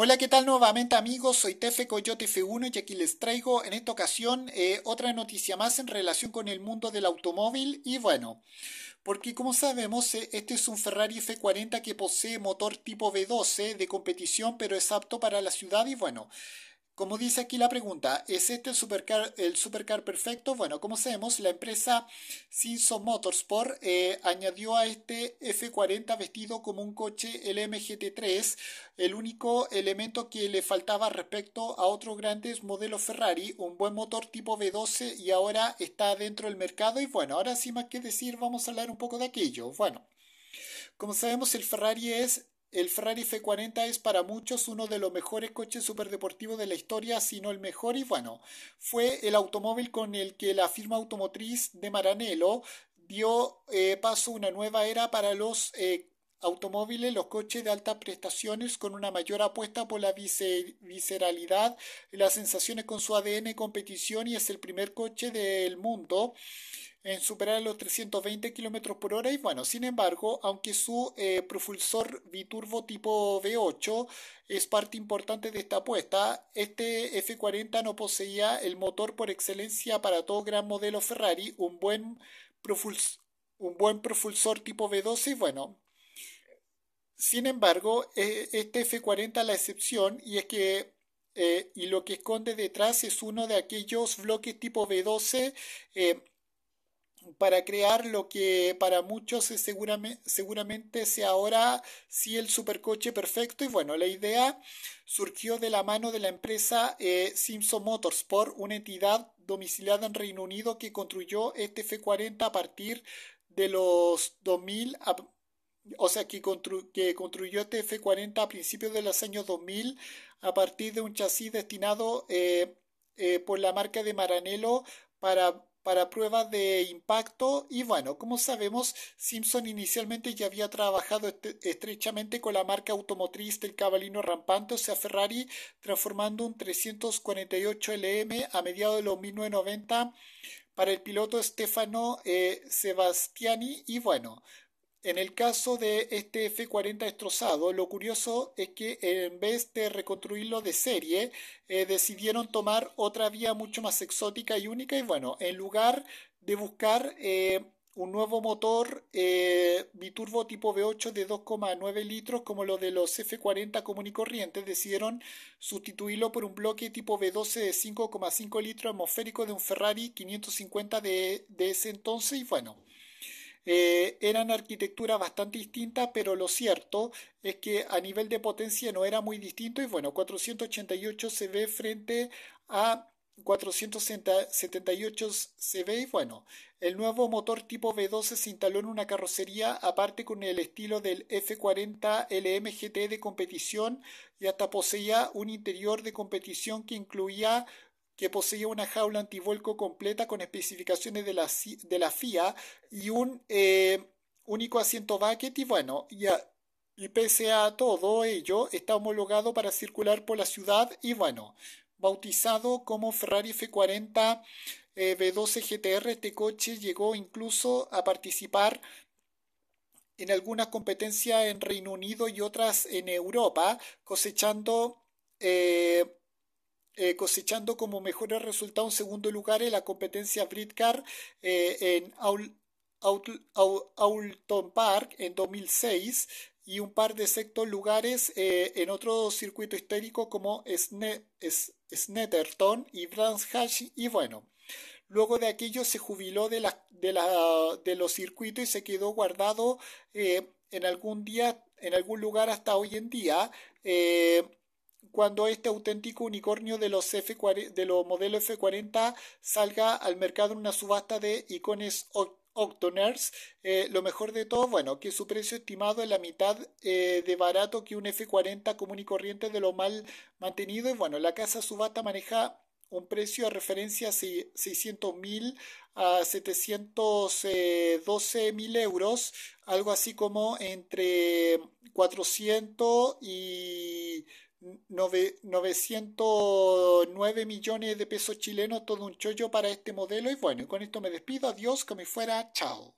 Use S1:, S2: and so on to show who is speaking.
S1: Hola, ¿qué tal nuevamente amigos? Soy Tefe Coyote F1 y aquí les traigo en esta ocasión eh, otra noticia más en relación con el mundo del automóvil y bueno, porque como sabemos eh, este es un Ferrari F40 que posee motor tipo V12 de competición pero es apto para la ciudad y bueno, como dice aquí la pregunta, ¿es este el supercar, el supercar perfecto? Bueno, como sabemos, la empresa Simpson Motorsport eh, añadió a este F40 vestido como un coche LMGT3, el único elemento que le faltaba respecto a otros grandes modelos Ferrari, un buen motor tipo V12 y ahora está dentro del mercado. Y bueno, ahora sin más que decir, vamos a hablar un poco de aquello. Bueno, como sabemos, el Ferrari es el Ferrari F40 es para muchos uno de los mejores coches superdeportivos de la historia, si no el mejor, y bueno, fue el automóvil con el que la firma automotriz de Maranello dio eh, paso a una nueva era para los eh, automóviles, los coches de altas prestaciones con una mayor apuesta por la visceralidad las sensaciones con su ADN competición y es el primer coche del mundo en superar los 320 km por hora y bueno, sin embargo, aunque su eh, propulsor biturbo tipo V8 es parte importante de esta apuesta, este F40 no poseía el motor por excelencia para todo gran modelo Ferrari, un buen, un buen propulsor tipo V12 y bueno, sin embargo, e, este F40 la excepción y es que eh, y lo que esconde detrás es uno de aquellos bloques tipo B12 eh, para crear lo que para muchos es seguramente, seguramente sea ahora sí el supercoche perfecto. Y bueno, la idea surgió de la mano de la empresa Simpson eh, Simpson Motorsport, una entidad domiciliada en Reino Unido que construyó este F40 a partir de los 2000 o sea, que, construyó TF40 este a principios de los años 2000 a partir de un chasis destinado eh, eh, por la marca de Maranello para, pruebas de impacto. Y bueno, como sabemos, Simpson inicialmente ya había trabajado este, estrechamente con la marca automotriz del cabalino rampante, o sea, Ferrari, transformando un 348 LM a mediados de los 1990 para el piloto Stefano eh, Sebastiani. Y bueno, en el caso de este F40 destrozado, lo curioso es que en vez de reconstruirlo de serie, eh, decidieron tomar otra vía mucho más exótica y única y bueno, en lugar de buscar eh, un nuevo motor eh, biturbo tipo V8 de 2,9 litros como lo de los F40 común y corriente, decidieron sustituirlo por un bloque tipo V12 de 5,5 litros atmosférico de un Ferrari 550 de, de ese entonces y bueno eh, eran arquitectura bastante distinta, pero lo cierto es que a nivel de potencia no era muy distinto y bueno, 488 se ve frente a 478 CV, y bueno, el nuevo motor tipo V12 se instaló en una carrocería aparte con el estilo del F40 LMGT de competición y hasta poseía un interior de competición que incluía que poseía una jaula antivuelco completa con especificaciones de la, FIA y un eh, único asiento bucket y bueno, y, pese a todo ello está homologado para circular por la ciudad y bueno, bautizado como Ferrari F40 eh, B12 GTR, este coche llegó incluso a participar en algunas competencias en Reino Unido y otras en Europa, cosechando eh, eh, cosechando como mejores resultados un segundo lugar en la competencia Britcar eh, en Aulton Park en 2006 y un par de sextos lugares eh, en otro circuito histórico como Snetterton y Brands y bueno. Luego de aquello se jubiló de, los circuitos y se quedó guardado en algún día, en algún lugar hasta hoy en día cuando este auténtico unicornio de los, F de los modelos F40 salga al mercado en una subasta de icones Octoners. Eh, lo mejor de todo, bueno, que su precio estimado es la mitad eh, de barato que un F40 común y corriente de lo mal mantenido. Y bueno, la casa subasta maneja un precio a referencia de 600.000 a 712.000 eh, euros, algo así como entre 400 y novecientos 909 millones de pesos chilenos, todo un chollo para este modelo. Y bueno, con esto me despido. Adiós, que me fuera. Chao.